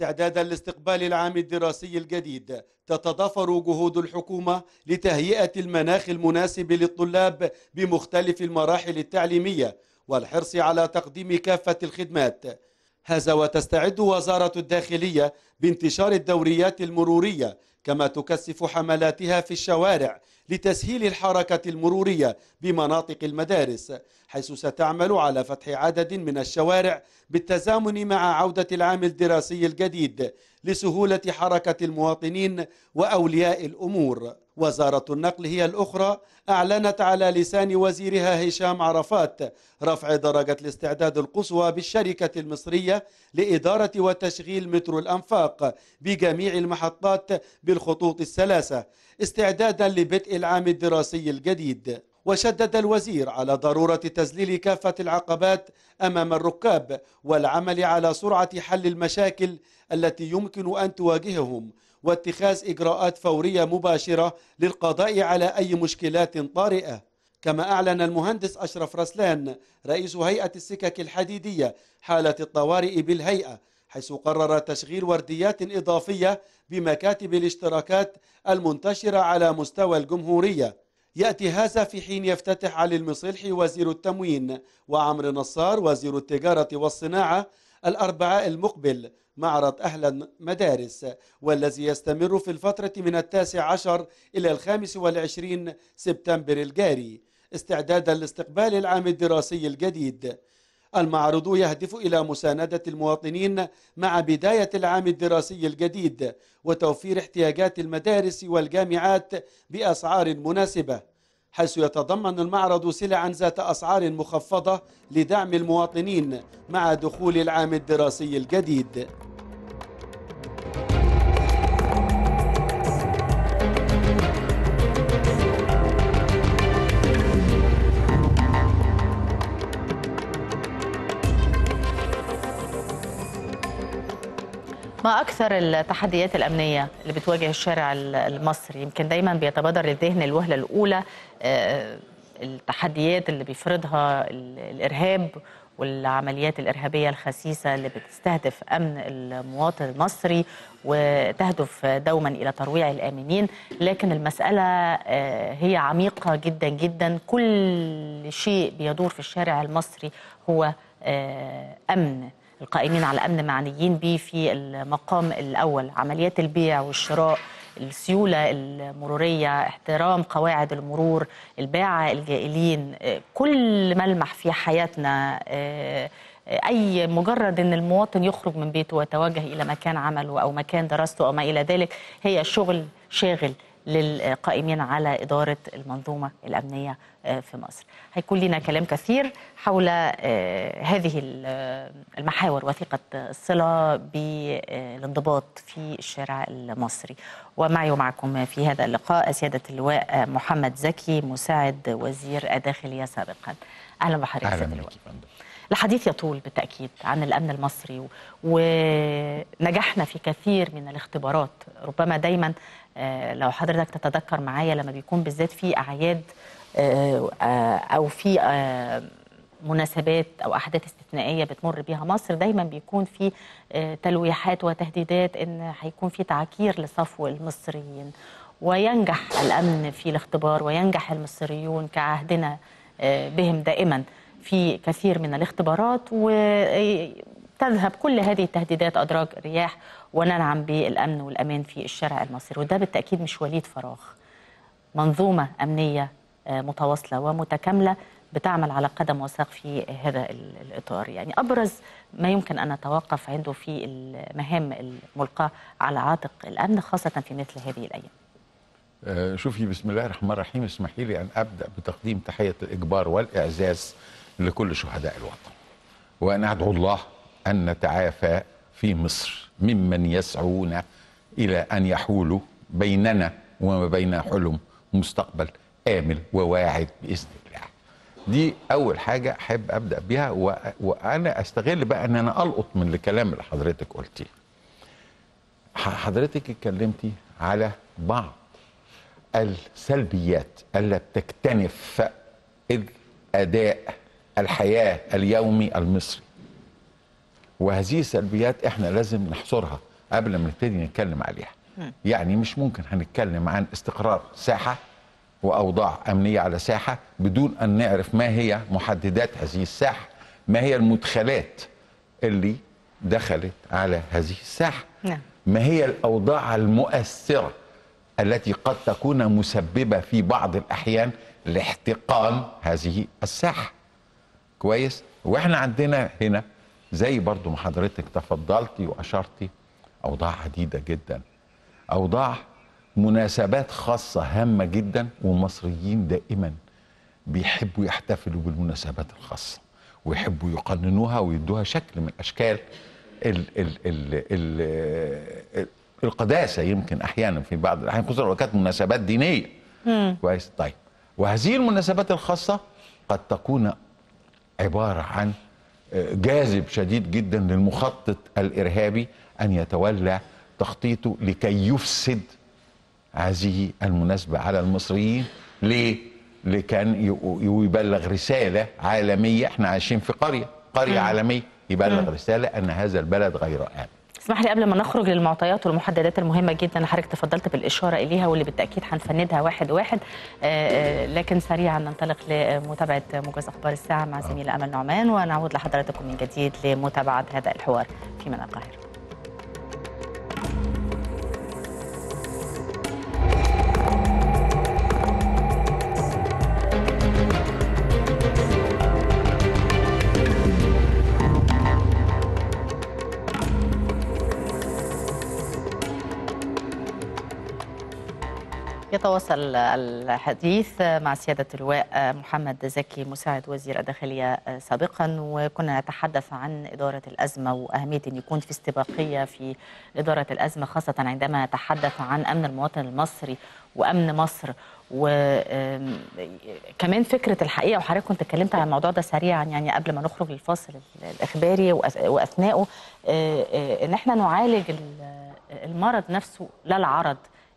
استعدادا لاستقبال العام الدراسي الجديد تتضافر جهود الحكومة لتهيئة المناخ المناسب للطلاب بمختلف المراحل التعليمية والحرص على تقديم كافة الخدمات هذا وتستعد وزارة الداخلية بانتشار الدوريات المرورية كما تكثف حملاتها في الشوارع لتسهيل الحركة المرورية بمناطق المدارس حيث ستعمل على فتح عدد من الشوارع بالتزامن مع عودة العام الدراسي الجديد لسهولة حركة المواطنين وأولياء الأمور وزارة النقل هي الأخرى أعلنت على لسان وزيرها هشام عرفات رفع درجة الاستعداد القصوى بالشركة المصرية لإدارة وتشغيل مترو الأنفاق بجميع المحطات بالخطوط الثلاثة استعدادا لبدء العام الدراسي الجديد وشدد الوزير على ضرورة تذليل كافة العقبات أمام الركاب والعمل على سرعة حل المشاكل التي يمكن أن تواجههم واتخاذ إجراءات فورية مباشرة للقضاء على أي مشكلات طارئة كما أعلن المهندس أشرف رسلان رئيس هيئة السكك الحديدية حالة الطوارئ بالهيئة حيث قرر تشغيل ورديات إضافية بمكاتب الاشتراكات المنتشرة على مستوى الجمهورية يأتي هذا في حين يفتتح علي المصلحي وزير التموين وعمر نصار وزير التجارة والصناعة الأربعاء المقبل معرض أهلا مدارس والذي يستمر في الفترة من التاسع عشر إلى الخامس والعشرين سبتمبر الجاري استعدادا لاستقبال العام الدراسي الجديد المعرض يهدف إلى مساندة المواطنين مع بداية العام الدراسي الجديد وتوفير احتياجات المدارس والجامعات بأسعار مناسبة حيث يتضمن المعرض سلعا ذات أسعار مخفضة لدعم المواطنين مع دخول العام الدراسي الجديد ما أكثر التحديات الأمنية اللي بتواجه الشارع المصري يمكن دايما بيتبادر للذهن الوهلة الأولى آه، التحديات اللي بيفرضها الإرهاب والعمليات الإرهابية الخسيسة اللي بتستهدف أمن المواطن المصري وتهدف دوما إلى ترويع الآمنين لكن المسألة آه، هي عميقة جدا جدا كل شيء بيدور في الشارع المصري هو آه، أمن القائمين على أمن معنيين به في المقام الأول عمليات البيع والشراء السيولة المرورية احترام قواعد المرور الباعة الجائلين كل ملمح في حياتنا آه، أي مجرد أن المواطن يخرج من بيته ويتوجه إلى مكان عمله أو مكان دراسته أو ما إلى ذلك هي شغل شاغل للقائمين على إدارة المنظومة الأمنية آه، في مصر هيكون لنا كلام كثير حول آه، هذه آه، المحاور وثيقة الصلة بالانضباط في الشارع المصري ومعي ومعكم في هذا اللقاء سيادة اللواء محمد زكي مساعد وزير الداخلية سابقا أهلا بحضرتك أهلا بك الحديث يطول بالتأكيد عن الأمن المصري ونجحنا في كثير من الاختبارات ربما دايما آه، لو حضرتك تتذكر معايا لما بيكون بالذات في اعياد آه، آه، او في مناسبات او احداث استثنائيه بتمر بيها مصر دايما بيكون في تلويحات وتهديدات ان هيكون في تعكير لصفو المصريين وينجح الامن في الاختبار وينجح المصريون كعهدنا بهم دائما في كثير من الاختبارات و تذهب كل هذه التهديدات أدراج الرياح وننعم بالأمن والأمان في الشارع المصري وده بالتأكيد مش وليد فراغ منظومة أمنية آه، متواصلة ومتكاملة بتعمل على قدم وساق في هذا الإطار يعني أبرز ما يمكن أن نتوقف عنده في المهام الملقاة على عاتق الأمن خاصة في مثل هذه الأيام آه، شوفي بسم الله الرحمن الرحيم اسمحي لي أن أبدأ بتقديم تحية الإجبار والإعزاز لكل شهداء الوطن وأن أدعو الله أن نتعافى في مصر ممن يسعون إلى أن يحولوا بيننا وما بين حلم مستقبل آمل وواعد بإذن الله دي أول حاجة أحب أبدأ بها وأنا أستغل بقى أن أنا ألقط من الكلام اللي حضرتك قلتيه حضرتك اتكلمتي على بعض السلبيات التي تكتنف الأداء الحياة اليومي المصري وهذه السلبيات احنا لازم نحصرها قبل ما نبتدي نتكلم عليها يعني مش ممكن هنتكلم عن استقرار ساحه واوضاع امنيه على ساحه بدون ان نعرف ما هي محددات هذه الساحه ما هي المدخلات اللي دخلت على هذه الساحه نعم. ما هي الاوضاع المؤثره التي قد تكون مسببه في بعض الاحيان لاحتقان هذه الساحه كويس واحنا عندنا هنا زي برضو ما حضرتك تفضلتي واشرتي اوضاع عديده جدا اوضاع مناسبات خاصه هامه جدا والمصريين دائما بيحبوا يحتفلوا بالمناسبات الخاصه ويحبوا يقننوها ويدوها شكل من اشكال ال ال ال ال القداسه يمكن احيانا في بعض الاحيان خصوصا لو كانت مناسبات دينيه كويس طيب وهذه المناسبات الخاصه قد تكون عباره عن جاذب شديد جدا للمخطط الارهابي ان يتولى تخطيطه لكي يفسد هذه المناسبه على المصريين ليه؟ لكان يبلغ رساله عالميه احنا عايشين في قريه قريه عالميه يبلغ رساله ان هذا البلد غير امن اسمح لي قبل ما نخرج للمعطيات والمحددات المهمه جدا حضرتك تفضلت بالاشاره اليها واللي بالتاكيد هنفندها واحد واحد آه، آه، لكن سريعا ننطلق لمتابعه موجز اخبار الساعه مع زميل امل نعمان ونعود لحضراتكم من جديد لمتابعه هذا الحوار في من القاهره يتواصل الحديث مع سيادة اللواء محمد زكي مساعد وزير الداخلية سابقا وكنا نتحدث عن إدارة الأزمة وأهمية أن يكون في استباقية في إدارة الأزمة خاصة عندما نتحدث عن أمن المواطن المصري وأمن مصر وكمان فكرة الحقيقة وحضرتك كنت اتكلمت عن الموضوع ده سريعا يعني قبل ما نخرج للفاصل الإخباري وأثناءه آه، آه، إن احنا نعالج المرض نفسه لا العرض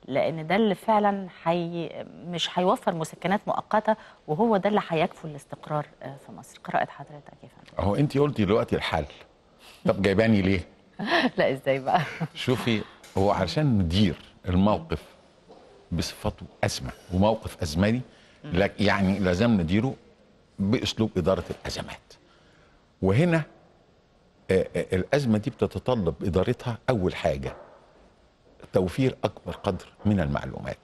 لان ده اللي فعلا حي مش هيوفر مسكنات مؤقته وهو ده اللي هيكفل الاستقرار آه، في مصر قراءه حضرتك يا فندم اهو انت قلتي دلوقتي الحل طب جايباني ليه لا ازاي بقى شوفي هو علشان ندير الموقف بصفته ازمه وموقف ازمني يعني لازم نديره باسلوب اداره الازمات وهنا آه، آه، الازمه دي بتتطلب ادارتها اول حاجه توفير اكبر قدر من المعلومات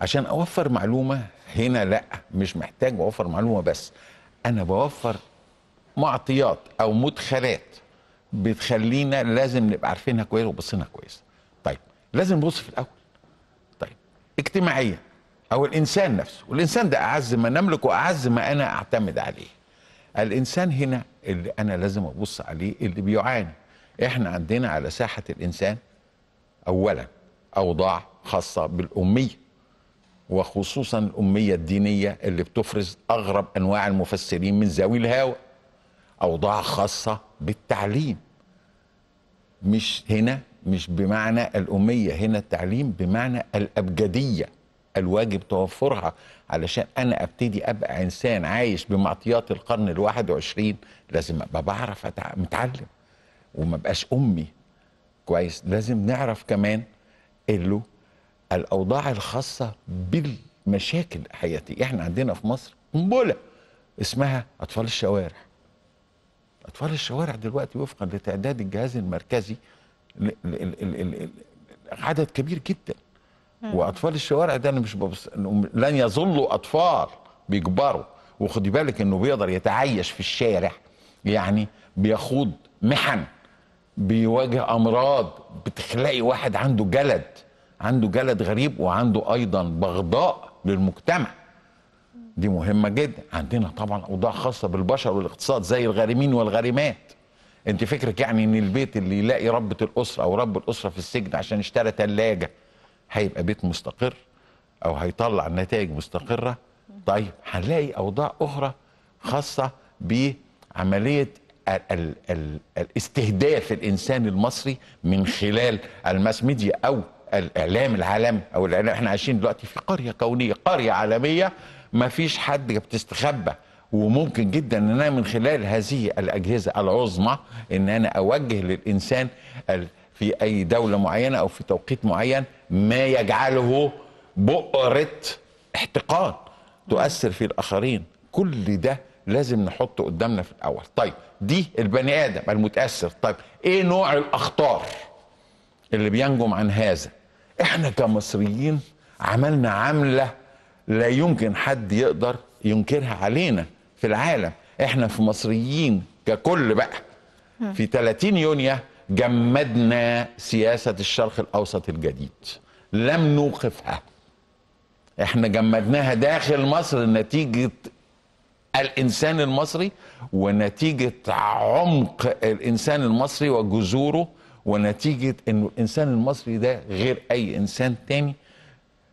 عشان اوفر معلومه هنا لا مش محتاج اوفر معلومه بس انا بوفر معطيات او مدخلات بتخلينا لازم نبقى عارفينها كويس وبصينها كويس طيب لازم نبص في الاول طيب اجتماعيا او الانسان نفسه والانسان ده اعز ما نملك واعز ما انا اعتمد عليه الانسان هنا اللي انا لازم ابص عليه اللي بيعاني احنا عندنا على ساحه الانسان اولا اوضاع خاصه بالاميه وخصوصا الاميه الدينيه اللي بتفرز اغرب انواع المفسرين من ذوي الهوى اوضاع خاصه بالتعليم مش هنا مش بمعنى الاميه هنا التعليم بمعنى الابجديه الواجب توفرها علشان انا ابتدي ابقى انسان عايش بمعطيات القرن ال21 لازم ابقى بعرف متعلم وما بقاش امي كويس لازم نعرف كمان انه الاوضاع الخاصه بالمشاكل الحياتيه احنا عندنا في مصر قنبله اسمها اطفال الشوارع اطفال الشوارع دلوقتي وفقا لتعداد الجهاز المركزي عدد كبير جدا واطفال الشوارع ده انا مش ببص... لن يظلوا اطفال بيكبروا وخدي بالك انه بيقدر يتعايش في الشارع يعني بيخوض محن بيواجه امراض بتخلقي واحد عنده جلد عنده جلد غريب وعنده ايضا بغضاء للمجتمع دي مهمه جدا عندنا طبعا اوضاع خاصه بالبشر والاقتصاد زي الغارمين والغارمات انت فكرك يعني ان البيت اللي يلاقي ربة الاسره او رب الاسره في السجن عشان اشترى ثلاجه هيبقى بيت مستقر او هيطلع نتائج مستقره طيب هنلاقي اوضاع اخرى خاصه بعمليه ال ال الاستهداف الانسان المصري من خلال الماس ميديا او الاعلام العالمي او الإعلام احنا عايشين دلوقتي في قريه كونيه قريه عالميه ما فيش حد بتستخبى وممكن جدا ان انا من خلال هذه الاجهزه العظمى ان انا اوجه للانسان في اي دوله معينه او في توقيت معين ما يجعله بؤره احتقان تؤثر في الاخرين كل ده لازم نحطه قدامنا في الاول طيب دي البني ادم المتاثر طيب ايه نوع الاخطار اللي بينجم عن هذا احنا كمصريين عملنا عمله لا يمكن حد يقدر ينكرها علينا في العالم احنا في مصريين ككل بقى في 30 يونيو جمدنا سياسة الشرق الأوسط الجديد لم نوقفها احنا جمدناها داخل مصر نتيجة الانسان المصري ونتيجه عمق الانسان المصري وجذوره ونتيجه انه الانسان المصري ده غير اي انسان تاني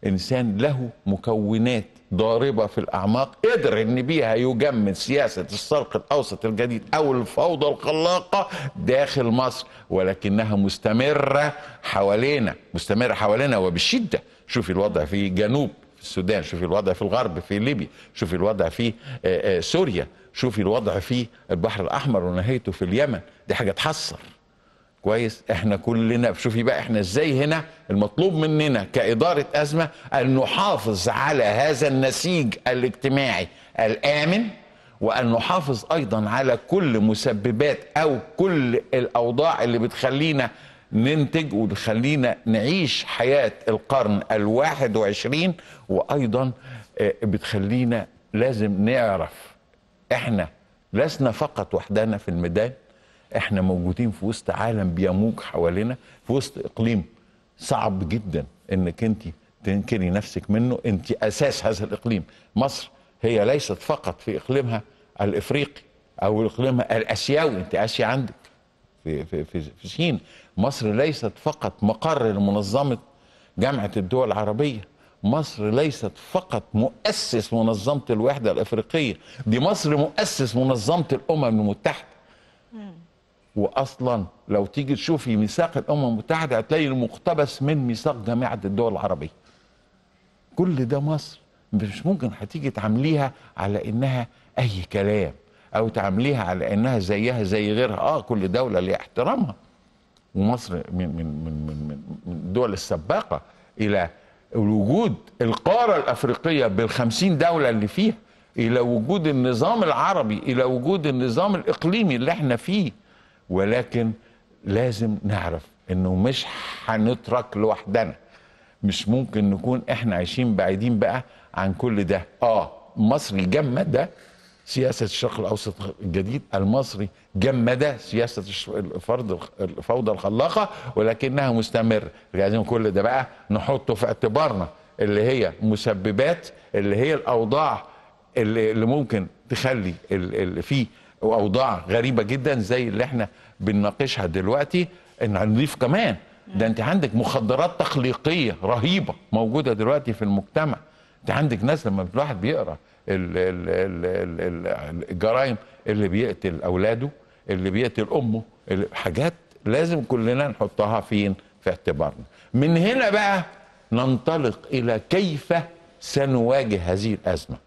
انسان له مكونات ضاربه في الاعماق قدر ان بيها يجمد سياسه الشرق الاوسط الجديد او الفوضى الخلاقه داخل مصر ولكنها مستمره حوالينا مستمره حوالينا وبشدة شوفي الوضع في جنوب السودان شوفي الوضع في الغرب في ليبيا شوفي الوضع في آه، آه، سوريا شوفي الوضع في البحر الأحمر ونهايته في اليمن دي حاجة تحصر كويس احنا كلنا شوفي بقى احنا ازاي هنا المطلوب مننا كإدارة أزمة أن نحافظ على هذا النسيج الاجتماعي الآمن وأن نحافظ أيضا على كل مسببات أو كل الأوضاع اللي بتخلينا ننتج وتخلينا نعيش حياة القرن الواحد وعشرين وأيضا آه، بتخلينا لازم نعرف احنا لسنا فقط وحدنا في الميدان احنا موجودين في وسط عالم بيموج حوالينا في وسط اقليم صعب جدا انك انت تنكري نفسك منه انت اساس هذا الاقليم مصر هي ليست فقط في اقليمها الافريقي او اقليمها الاسيوي انت اسيا عندك في في في, في سين مصر ليست فقط مقر لمنظمه جامعه الدول العربيه مصر ليست فقط مؤسس منظمه الوحده الافريقيه دي مصر مؤسس منظمه الامم المتحده واصلا لو تيجي تشوفي ميثاق الامم المتحده هتلاقي المقتبس من ميثاق جامعه الدول العربيه كل ده مصر مش ممكن هتيجي تعامليها على انها اي كلام او تعامليها على انها زيها زي غيرها اه كل دوله ليها احترامها ومصر من من من من من الدول السباقه الى وجود القارة الأفريقية بال50 دولة اللي فيها إلى وجود النظام العربي إلى وجود النظام الإقليمي اللي احنا فيه ولكن لازم نعرف إنه مش هنترك لوحدنا مش ممكن نكون احنا عايشين بعيدين بقى عن كل ده اه مصر جمة ده سياسه الشرق الاوسط الجديد المصري جمد سياسه الفرض الفوضى الخلاقه ولكنها مستمره لازم كل ده بقى نحطه في اعتبارنا اللي هي مسببات اللي هي الاوضاع اللي, اللي ممكن تخلي اللي فيه اوضاع غريبه جدا زي اللي احنا بنناقشها دلوقتي ان هنضيف كمان ده انت عندك مخدرات تخليقيه رهيبه موجوده دلوقتي في المجتمع انت عندك ناس لما الواحد بيقرا الجرائم اللي بيقتل اولاده اللي بيقتل امه حاجات لازم كلنا نحطها فين في اعتبارنا من هنا بقى ننطلق الى كيف سنواجه هذه الازمه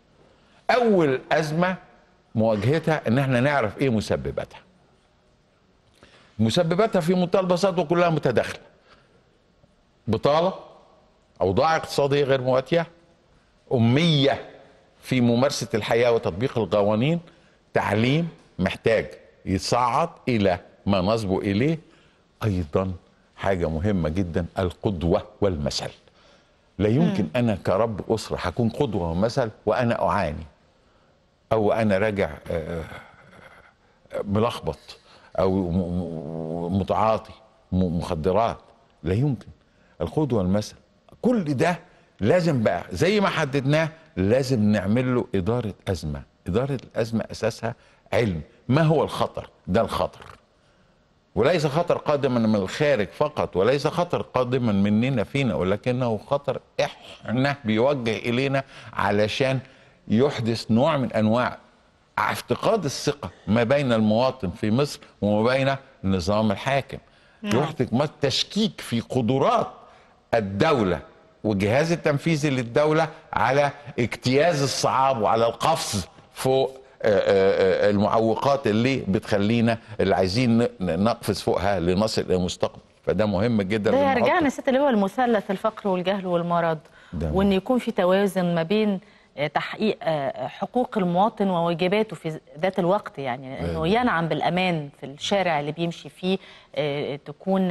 اول ازمه مواجهتها ان احنا نعرف ايه مسبباتها مسبباتها في منتهى البساطه وكلها متداخله بطاله اوضاع اقتصاديه غير مواتيه اميه في ممارسه الحياه وتطبيق القوانين تعليم محتاج يتصعد الى ما نصبه اليه ايضا حاجه مهمه جدا القدوه والمثل لا يمكن م. انا كرب اسره هكون قدوه ومثل وانا اعاني او انا راجع آه، آه، ملخبط او متعاطي مخدرات لا يمكن القدوه والمثل كل ده لازم بقى زي ما حددناه لازم نعمل له إدارة أزمة إدارة الأزمة أساسها علم ما هو الخطر ده الخطر وليس خطر قادما من الخارج فقط وليس خطر قادما مننا فينا ولكنه خطر احنا بيوجه الينا علشان يحدث نوع من انواع افتقاد الثقه ما بين المواطن في مصر وما بين النظام الحاكم نعم. يحدث تشكيك في قدرات الدوله والجهاز التنفيذي للدوله على اجتياز الصعاب وعلى القفز فوق آه، آه، آه، المعوقات اللي بتخلينا اللي عايزين نقفز فوقها لنصل الى مستقبل فده مهم جدا ده رجعنا ست اللي هو المثلث الفقر والجهل والمرض وان يكون في توازن ما بين تحقيق حقوق المواطن وواجباته في ذات الوقت يعني انه ينعم بالامان في الشارع اللي بيمشي فيه تكون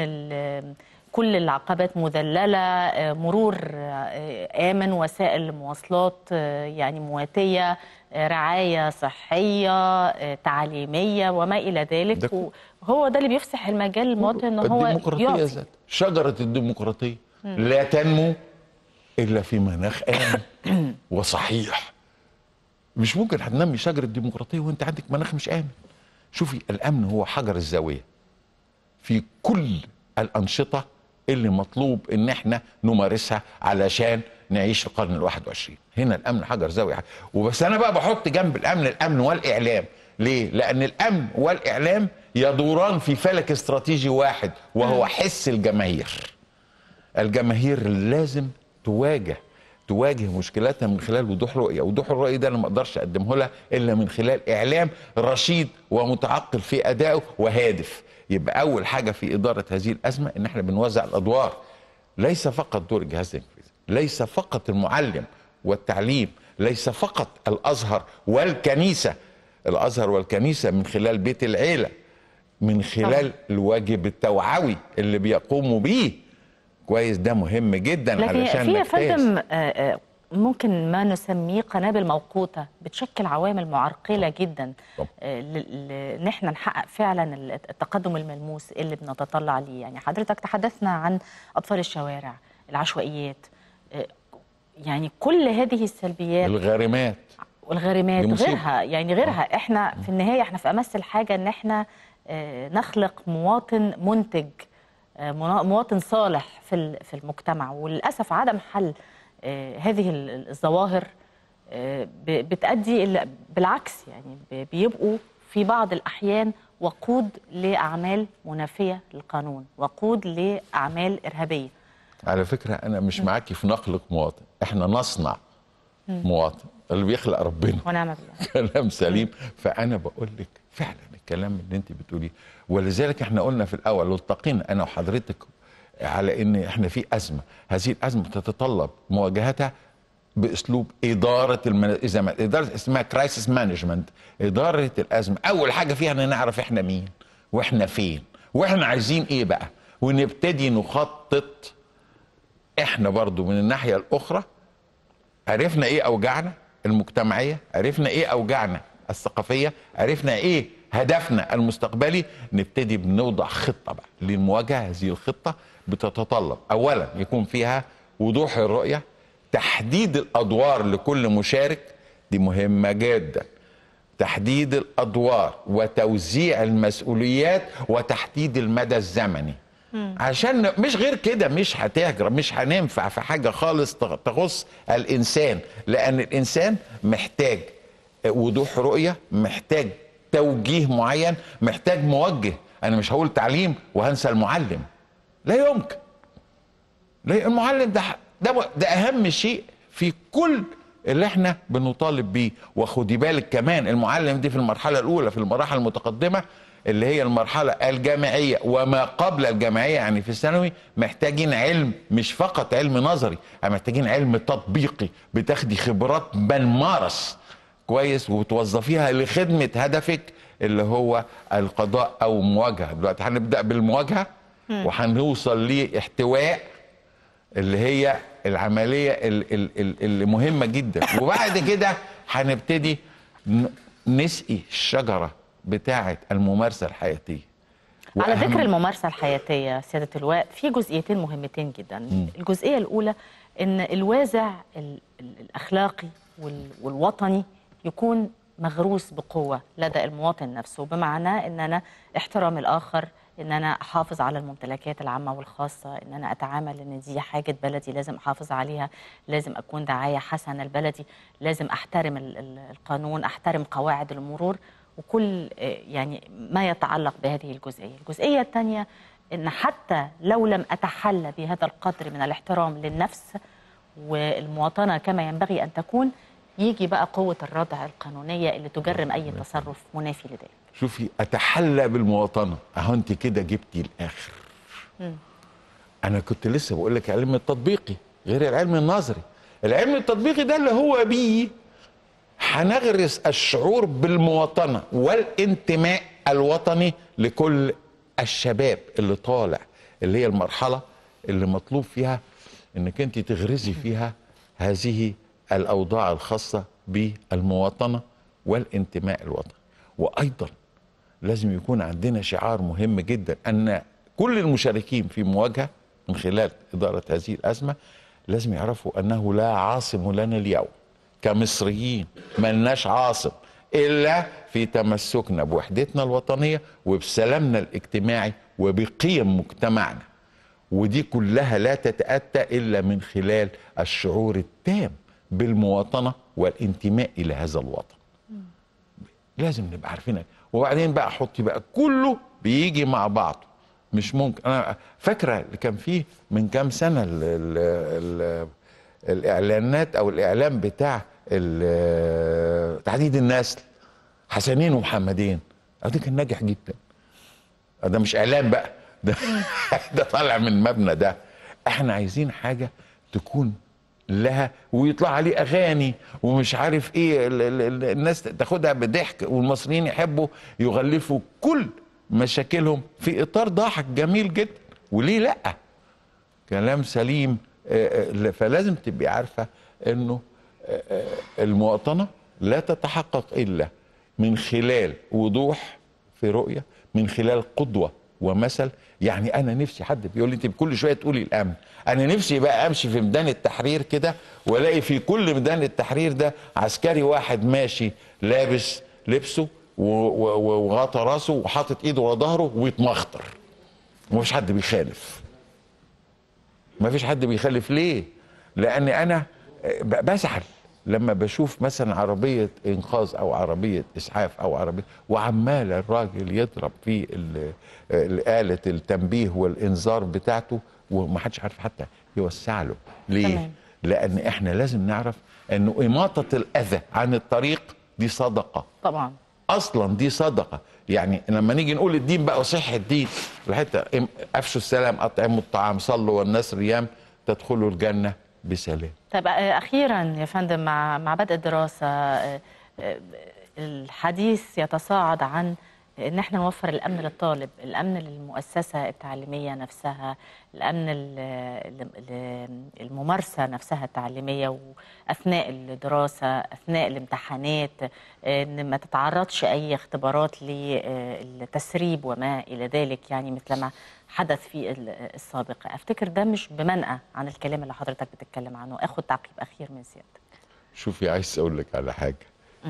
كل العقبات مذللة آه، مرور آه، آمن وسائل المواصلات آه، يعني مواتية رعاية صحية تعليمية وما إلى ذلك هو ده اللي بيفسح المجال للمواطن إن هو الديمقراطية ذات شجرة الديمقراطية لا تنمو إلا في مناخ آمن وصحيح مش ممكن هتنمي شجرة الديمقراطية وأنت عندك مناخ مش آمن شوفي الأمن هو حجر الزاوية في كل الأنشطة اللي مطلوب ان احنا نمارسها علشان نعيش القرن الواحد وعشرين هنا الامن حجر زاوية وبس انا بقى بحط جنب الامن الامن والاعلام ليه لان الامن والاعلام يدوران في فلك استراتيجي واحد وهو حس الجماهير الجماهير لازم تواجه تواجه مشكلاتها من خلال وضوح رؤيه، وضوح الرؤيه ده انا ما اقدرش اقدمه لها الا من خلال اعلام رشيد ومتعقل في ادائه وهادف، يبقى اول حاجه في اداره هذه الازمه ان احنا بنوزع الادوار ليس فقط دور الجهاز التنفيذي ليس فقط المعلم والتعليم ليس فقط الازهر والكنيسه الازهر والكنيسه من خلال بيت العيله من خلال الواجب التوعوي اللي بيقوموا بيه كويس ده مهم جدا لكن علشان في يا فندم آه، آه، ممكن ما نسميه قنابل موقوتة بتشكل عوامل معرقلة جدا ان آه، احنا نحقق فعلا التقدم الملموس اللي بنتطلع ليه يعني حضرتك تحدثنا عن أطفال الشوارع العشوائيات آه، يعني كل هذه السلبيات الغارمات والغارمات غيرها يعني غيرها آه. احنا في النهاية احنا في أمس الحاجة ان احنا نخلق مواطن منتج مواطن صالح في في المجتمع وللأسف عدم حل آه، هذه الظواهر آه، بتأدي بالعكس يعني بيبقوا في بعض الأحيان وقود لأعمال منافية للقانون وقود لأعمال إرهابية على فكرة أنا مش معاكي في نقلك مواطن إحنا نصنع مواطن اللي بيخلق ربنا ونعم بالله كلام سليم فأنا بقول لك فعلا الكلام اللي أنت بتقوليه ولذلك إحنا قلنا في الأول والتقينا أنا وحضرتك على ان احنا في ازمه هذه الازمه تتطلب مواجهتها باسلوب اداره ما اداره اسمها كرايسيس مانجمنت اداره الازمه اول حاجه فيها ان نعرف احنا مين واحنا فين واحنا عايزين ايه بقى ونبتدي نخطط احنا برضو من الناحيه الاخرى عرفنا ايه اوجعنا المجتمعيه عرفنا ايه اوجعنا الثقافيه عرفنا ايه هدفنا المستقبلي نبتدي بنوضع خطه بقى للمواجهه هذه الخطه بتتطلب اولا يكون فيها وضوح الرؤيه تحديد الادوار لكل مشارك دي مهمه جدا تحديد الادوار وتوزيع المسؤوليات وتحديد المدى الزمني عشان مش غير كده مش هتهجر مش هننفع في حاجه خالص تخص الانسان لان الانسان محتاج وضوح رؤيه محتاج توجيه معين محتاج موجه انا مش هقول تعليم وهنسى المعلم لا يمكن لا المعلم ده ده, ده اهم شيء في كل اللي احنا بنطالب بيه وخدي بالك كمان المعلم دي في المرحله الاولى في المراحل المتقدمه اللي هي المرحله الجامعيه وما قبل الجامعيه يعني في الثانوي محتاجين علم مش فقط علم نظري محتاجين علم تطبيقي بتاخدي خبرات من مارس كويس وتوظفيها لخدمه هدفك اللي هو القضاء او مواجهه دلوقتي هنبدا بالمواجهه وهنوصل لاحتواء اللي هي العمليه اللي مهمه جدا وبعد كده هنبتدي نسقي الشجره بتاعه الممارسه الحياتيه على ذكر الممارسه الحياتيه سياده اللواء في جزئيتين مهمتين جدا الجزئيه الاولى ان الوازع الاخلاقي والوطني يكون مغروس بقوة لدى المواطن نفسه بمعنى أن أنا احترام الآخر ان انا احافظ على الممتلكات العامه والخاصه ان انا اتعامل ان دي حاجه بلدي لازم احافظ عليها لازم اكون دعايه حسنه لبلدي لازم احترم القانون احترم قواعد المرور وكل يعني ما يتعلق بهذه الجزئيه الجزئيه الثانيه ان حتى لو لم اتحلى بهذا القدر من الاحترام للنفس والمواطنه كما ينبغي ان تكون يجي بقى قوه الردع القانونيه اللي تجرم اي تصرف منافي لذلك شوفي اتحلى بالمواطنه اهو انت كده جبتي الاخر انا كنت لسه بقول لك العلم التطبيقي غير العلم النظري العلم التطبيقي ده اللي هو بيه هنغرس الشعور بالمواطنه والانتماء الوطني لكل الشباب اللي طالع اللي هي المرحله اللي مطلوب فيها انك انت تغرزي فيها هذه الاوضاع الخاصه بالمواطنه والانتماء الوطني وايضا لازم يكون عندنا شعار مهم جدا ان كل المشاركين في مواجهه من خلال اداره هذه الازمه لازم يعرفوا انه لا عاصم لنا اليوم كمصريين ما لناش عاصم الا في تمسكنا بوحدتنا الوطنيه وبسلامنا الاجتماعي وبقيم مجتمعنا ودي كلها لا تتاتى الا من خلال الشعور التام بالمواطنه والانتماء الى هذا الوطن لازم نبقى عارفين وبعدين بقى حطي بقى كله بيجي مع بعضه مش ممكن انا فاكره اللي كان فيه من كام سنه الـ الـ الـ الاعلانات او الاعلام بتاع تحديد النسل حسنين ومحمدين ده كان ناجح جدا ده مش اعلان بقى ده ده طالع من المبنى ده احنا عايزين حاجه تكون لها ويطلع عليه اغاني ومش عارف ايه الناس تاخدها بضحك والمصريين يحبوا يغلفوا كل مشاكلهم في اطار ضحك جميل جدا وليه لا كلام سليم آه، آه، فلازم تبقي عارفه انه آه، المواطنه لا تتحقق الا من خلال وضوح في رؤيه من خلال قدوه ومثل يعني انا نفسي حد بيقول لي انت كل شويه تقولي الامن انا نفسي بقى امشي في ميدان التحرير كده والاقي في كل ميدان التحرير ده عسكري واحد ماشي لابس لبسه وغطى راسه وحاطط ايده ورا ظهره ويتمخطر ومفيش حد بيخالف مفيش حد بيخالف ليه لان انا بزعل لما بشوف مثلا عربيه انقاذ او عربيه اسعاف او عربيه وعمال الراجل يضرب في الآلة التنبيه والانذار بتاعته ومحدش عارف حتى يوسع له ليه؟ تمام. لان احنا لازم نعرف انه اماطه الاذى عن الطريق دي صدقه طبعا اصلا دي صدقه يعني لما نيجي نقول الدين بقى صح الدين الحته افشوا السلام اطعموا الطعام صلوا والناس ريام تدخلوا الجنه بسلام طيب آه، اخيرا يا فندم مع مع بدء الدراسه آه، آه، الحديث يتصاعد عن ان احنا نوفر الامن للطالب الامن للمؤسسه التعليميه نفسها الامن الممارسه نفسها التعليميه واثناء الدراسه اثناء الامتحانات ان ما تتعرضش اي اختبارات للتسريب وما الى ذلك يعني مثل ما حدث في السابق افتكر ده مش بمنأى عن الكلام اللي حضرتك بتتكلم عنه اخد تعقيب اخير من سيادتك شوفي عايز اقول لك على حاجه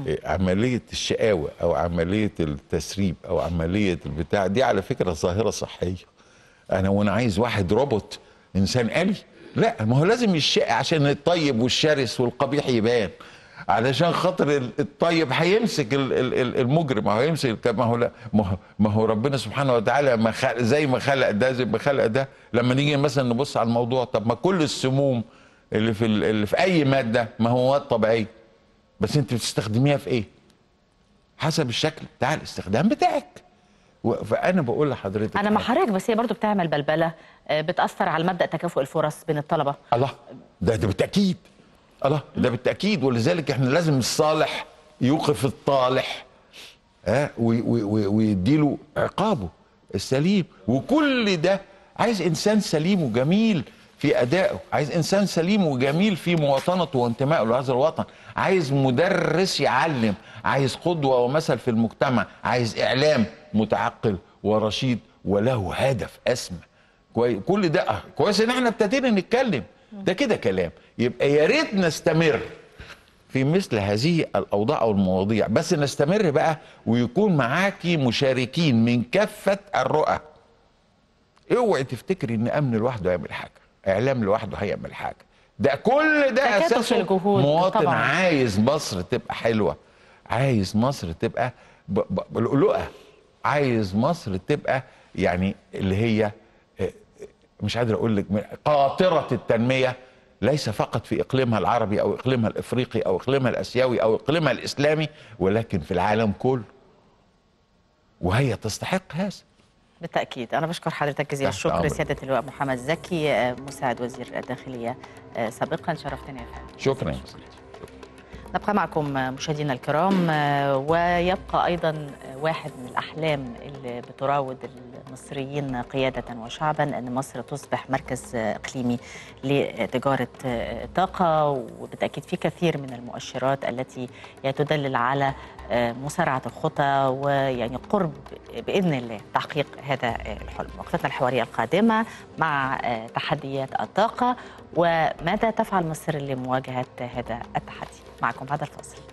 إيه، عمليه الشقاوه او عمليه التسريب او عمليه البتاع دي على فكره ظاهره صحيه انا وانا عايز واحد روبوت انسان قلي لا ما هو لازم الشقي عشان الطيب والشرس والقبيح يبان علشان خاطر الطيب هيمسك المجرم هو هيمسك ما هو لا ما هو ربنا سبحانه وتعالى ما زي ما خلق ده زي ما خلق ده لما نيجي مثلا نبص على الموضوع طب ما كل السموم اللي في اللي في اي ماده ما هو مواد طبيعيه بس انت بتستخدميها في ايه؟ حسب الشكل بتاع الاستخدام بتاعك فانا بقول لحضرتك انا مع حضرتك بس هي برضو بتعمل بلبله آه، بتاثر على مبدا تكافؤ الفرص بين الطلبه الله ده, ده بالتاكيد الله ده بالتاكيد ولذلك احنا لازم الصالح يوقف الطالح ها آه، ويديله عقابه السليم وكل ده عايز انسان سليم وجميل في ادائه عايز انسان سليم وجميل في مواطنته وانتمائه لهذا الوطن عايز مدرس يعلم عايز قدوه ومثل في المجتمع عايز اعلام متعقل ورشيد وله هدف اسمى كل ده آه، كويس ان احنا ابتدينا نتكلم ده كده كلام يبقى يا ريت نستمر في مثل هذه الاوضاع او المواضيع بس نستمر بقى ويكون معاكي مشاركين من كافه الرؤى اوعي تفتكري ان امن لوحده هيعمل حاجه اعلام لوحده هيعمل حاجه ده كل ده اساسه مواطن طبعا. عايز مصر تبقى حلوه عايز مصر تبقى بلؤلؤه عايز مصر تبقى يعني اللي هي مش قادر اقول لك قاطره التنميه ليس فقط في اقليمها العربي او اقليمها الافريقي او اقليمها الاسيوي او اقليمها الاسلامي ولكن في العالم كله وهي تستحق هذا بالتاكيد انا بشكر حضرتك جزيل الشكر سياده اللواء محمد زكي مساعد وزير الداخليه آه، سابقا شرفتني يا فندم شكرا, شكرا. نبقى معكم مشاهدينا الكرام آه، ويبقى أيضا آه، واحد من الأحلام اللي بتراود المصريين قيادة وشعبا أن مصر تصبح مركز آه، إقليمي لتجارة الطاقة وبالتأكيد في كثير من المؤشرات التي تدلل على مسارعة الخطى ويعني قرب بإذن الله تحقيق هذا الحلم وقفتنا الحوارية القادمة مع تحديات الطاقة وماذا تفعل مصر لمواجهة هذا التحدي معكم بعد الفاصل